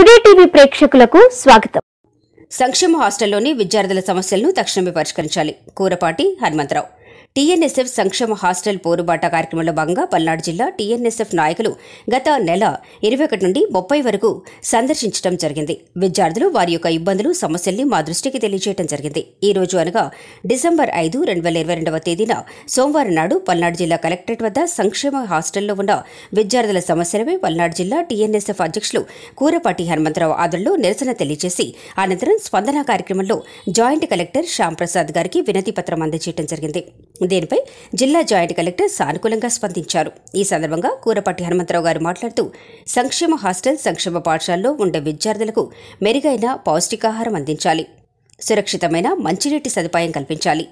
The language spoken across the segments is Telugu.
టుడే టీవీ ప్రేక్షకులకు స్వాగతం సంక్షేమ హాస్టల్లోని విద్యార్థుల సమస్యలను తక్షణమే పరిష్కరించాలి కూరపాటి హనుమంతరావు టీఎన్ఎస్ఎఫ్ సంక్షేమ హాస్టల్ పోరుబాట కార్యక్రమంలో భాగంగా పల్నాడు జిల్లా టీఎన్ఎస్ఎఫ్ నాయకులు గత నెల ఇరవై ఒకటి నుండి ముప్పై వరకు సందర్శించడం జరిగింది విద్యార్థులు వారి యొక్క ఇబ్బందులు సమస్యల్ని మా దృష్టికి తెలియజేయడం జరిగింది ఈ రోజు అనగా డిసెంబర్ ఐదు రెండు వేల ఇరవై రెండవ తేదీన సోమవారం నాడు పల్నాడు జిల్లా కలెక్టరేట్ వద్ద సంక్షేమ హాస్టల్లో ఉన్న విద్యార్థుల సమస్యలపై పల్నాడు జిల్లా టీఎన్ఎస్ఎఫ్ అధ్యక్షులు కూరపాటి హనుమంతరావు ఆదరణలో నిరసన తెలియజేసి అనంతరం స్పందన కార్యక్రమంలో జాయింట్ కలెక్టర్ శ్యాంప్రసాద్ గారికి వినతి పత్రం అందజేయడం జరిగింది దీనిపై జిల్లా జాయింట్ కలెక్టర్ సానుకూలంగా స్పందించారు ఈ సందర్భంగా కూరపాటి హనుమంతరావు గారు మాట్లాడుతూ సంక్షేమ హాస్టల్ సంక్షేమ పాఠశాలలో ఉండే విద్యార్థులకు మెరుగైన పౌష్టికాహారం అందించాలి సురక్షితమైన మంచినీటి సదుపాయం కల్పించాలి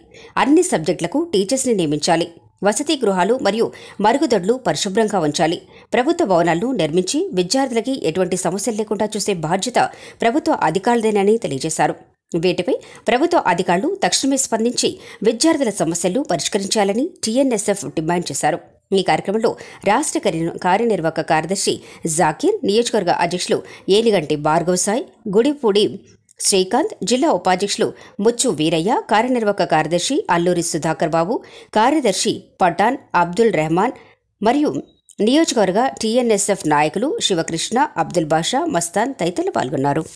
అన్ని సబ్జెక్టులకు టీచర్స్ని నియమించాలి వసతి గృహాలు మరియు మరుగుదొడ్లు పరిశుభ్రంగా ఉంచాలి ప్రభుత్వ భవనాలను నిర్మించి విద్యార్థులకి ఎటువంటి సమస్యలు లేకుండా చూసే బాధ్యత ప్రభుత్వ అధికారులదేనని తెలియజేశారు వీటిపై ప్రభుత్వ అధికారులు తక్షణమే స్పందించి విద్యార్థుల సమస్యలు పరిష్కరించాలని టీఎన్ఎస్ఎఫ్ డిమాండ్ చేశారు ఈ కార్యక్రమంలో రాష్ట్ర కార్యనిర్వాహక కార్యదర్శి జాకీర్ నియోజకవర్గ అధ్యక్షులు ఏలిగంటి సాయ్ గుడిపూడి శ్రీకాంత్ జిల్లా ఉపాధ్యక్షులు ముచ్చు వీరయ్య కార్యనిర్వాహక కార్యదర్శి అల్లూరి సుధాకర్ బాబు కార్యదర్శి పఠాన్ అబ్దుల్ రెహమాన్ మరియు నియోజకవర్గ టీఎన్ఎస్ఎఫ్ నాయకులు శివకృష్ణ అబ్దుల్ బాషా మస్తాన్ తదితరులు పాల్గొన్నారు